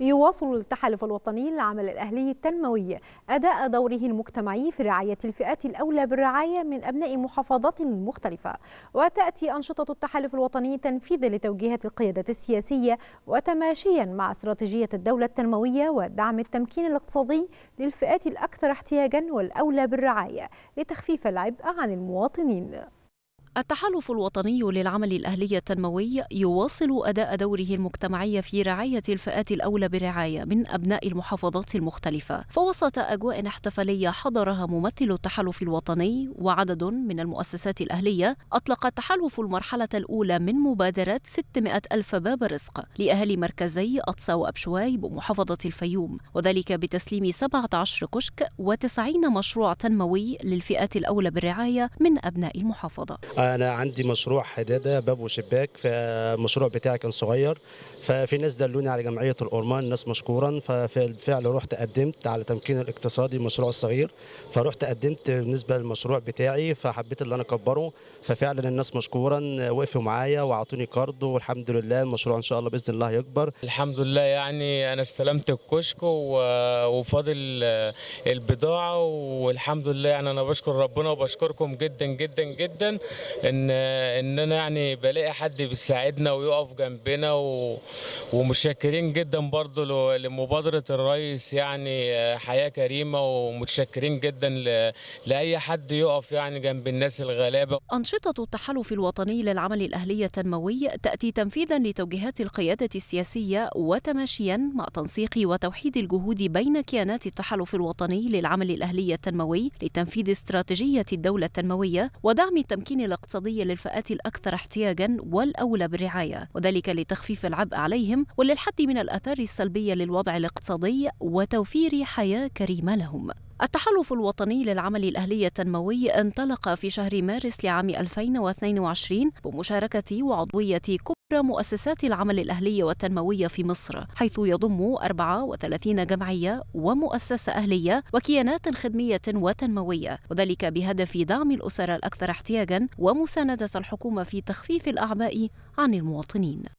يواصل التحالف الوطني للعمل الأهلي التنموي أداء دوره المجتمعي في رعاية الفئات الأولى بالرعاية من أبناء محافظات مختلفة وتأتي أنشطة التحالف الوطني تنفيذا لتوجيهات القيادة السياسية وتماشيا مع استراتيجية الدولة التنموية ودعم التمكين الاقتصادي للفئات الأكثر احتياجا والأولى بالرعاية لتخفيف العبء عن المواطنين التحالف الوطني للعمل الأهلي التنموي يواصل أداء دوره المجتمعي في رعاية الفئات الأولى برعاية من أبناء المحافظات المختلفة، فوسط أجواء احتفالية حضرها ممثل التحالف الوطني وعدد من المؤسسات الأهلية، أطلق التحالف المرحلة الأولى من مبادرة 600 ألف باب رزق لأهالي مركزي أطسا وأبشواي بمحافظة الفيوم، وذلك بتسليم 17 كشك و90 مشروع تنموي للفئات الأولى بالرعاية من أبناء المحافظة. انا عندي مشروع حداده باب وشباك فالمشروع بتاعي كان صغير ففي ناس دلوني على جمعيه الاورمان ناس مشكورا فبالفعل رحت قدمت على تمكين الاقتصادي المشروع الصغير فرحت قدمت بالنسبه للمشروع بتاعي فحبيت ان انا اكبره ففعلا الناس مشكورا وقفوا معايا واعطوني كارد والحمد لله المشروع ان شاء الله باذن الله يكبر الحمد لله يعني انا استلمت الكشك وفاضل البضاعه والحمد لله يعني انا بشكر ربنا وبشكركم جدا جدا جدا ان ان انا يعني بلاقي حد بيساعدنا ويقف جنبنا و... ومتشكرين جدا برضه لمبادره الرئيس يعني آه، حياه كريمه ومتشكرين جدا ل... لاي حد يقف يعني جنب الناس الغلابه. انشطه التحالف الوطني للعمل الاهلي التنموي تاتي تنفيذا لتوجيهات القياده السياسيه وتماشيا مع تنسيق وتوحيد الجهود بين كيانات التحالف الوطني للعمل الاهلي التنموي لتنفيذ استراتيجيه الدوله التنمويه ودعم التمكين الاقتصادي الاقتصادية للفئات الأكثر احتياجا والأولى بالرعاية وذلك لتخفيف العبء عليهم وللحد من الآثار السلبية للوضع الاقتصادي وتوفير حياة كريمة لهم التحالف الوطني للعمل الأهلي التنموي انطلق في شهر مارس لعام 2022 بمشاركة وعضوية مؤسسات العمل الأهلية والتنموية في مصر حيث يضم 34 جمعية ومؤسسة أهلية وكيانات خدمية وتنموية وذلك بهدف دعم الأسر الأكثر احتياجا ومساندة الحكومة في تخفيف الأعباء عن المواطنين